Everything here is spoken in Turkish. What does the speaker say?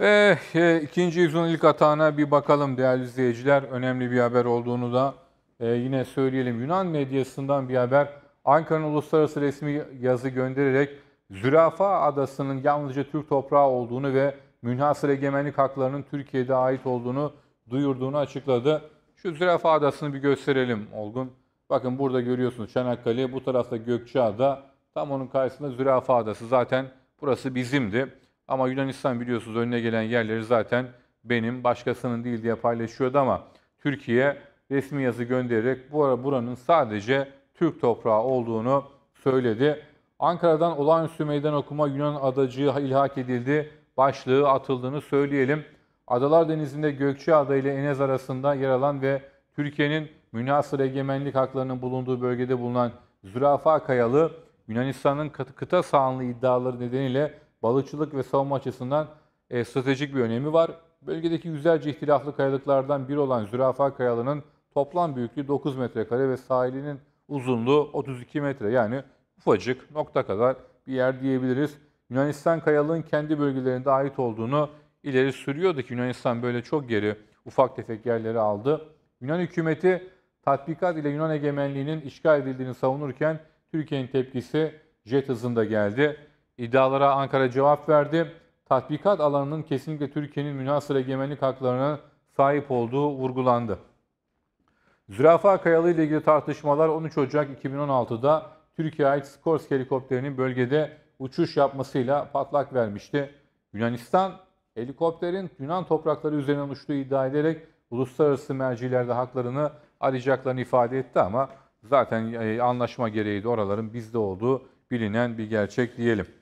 Ve eh, e, eh, ikinci yüzün ilk atağına bir bakalım değerli izleyiciler. Önemli bir haber olduğunu da e, yine söyleyelim. Yunan medyasından bir haber. Ankara'nın uluslararası resmi yazı göndererek Zürafa Adası'nın yalnızca Türk toprağı olduğunu ve münhasır egemenlik haklarının Türkiye'de ait olduğunu duyurduğunu açıkladı. Şu Zürafa Adası'nı bir gösterelim Olgun. Bakın burada görüyorsunuz Çanakkale, bu tarafta Gökçeada, tam onun karşısında Zürafa Adası. Zaten burası bizimdi. Ama Yunanistan biliyorsunuz önüne gelen yerleri zaten benim başkasının değil diye paylaşıyordu ama Türkiye resmi yazı göndererek bu ara buranın sadece Türk toprağı olduğunu söyledi. Ankara'dan olağanüstü meydan okuma Yunan adacığı ilhak edildi başlığı atıldığını söyleyelim. Adalar Denizi'nde Ada ile Enez arasında yer alan ve Türkiye'nin münasır egemenlik haklarının bulunduğu bölgede bulunan Zürafa Kayalı, Yunanistan'ın kıta sahanlığı iddiaları nedeniyle balıkçılık ve savunma açısından e, stratejik bir önemi var. Bölgedeki yüzlerce ihtilaflı kayalıklardan biri olan Zürafa Kayalı'nın toplam büyüklüğü 9 metrekare ve sahilinin uzunluğu 32 metre. Yani ufacık nokta kadar bir yer diyebiliriz. Yunanistan kayalığın kendi bölgelerinde ait olduğunu ileri sürüyordu ki Yunanistan böyle çok geri ufak tefek yerleri aldı. Yunan hükümeti tatbikat ile Yunan egemenliğinin işgal edildiğini savunurken Türkiye'nin tepkisi jet hızında geldi. İddialara Ankara cevap verdi. Tatbikat alanının kesinlikle Türkiye'nin münhasır egemenlik haklarına sahip olduğu vurgulandı. Zürafa Kayalı ile ilgili tartışmalar 13 Ocak 2016'da Türkiye ait skors helikopterinin bölgede uçuş yapmasıyla patlak vermişti. Yunanistan, helikopterin Yunan toprakları üzerinden uçtuğu iddia ederek uluslararası mercilerde haklarını arayacaklarını ifade etti ama zaten e, anlaşma gereği de oraların bizde olduğu bilinen bir gerçek diyelim.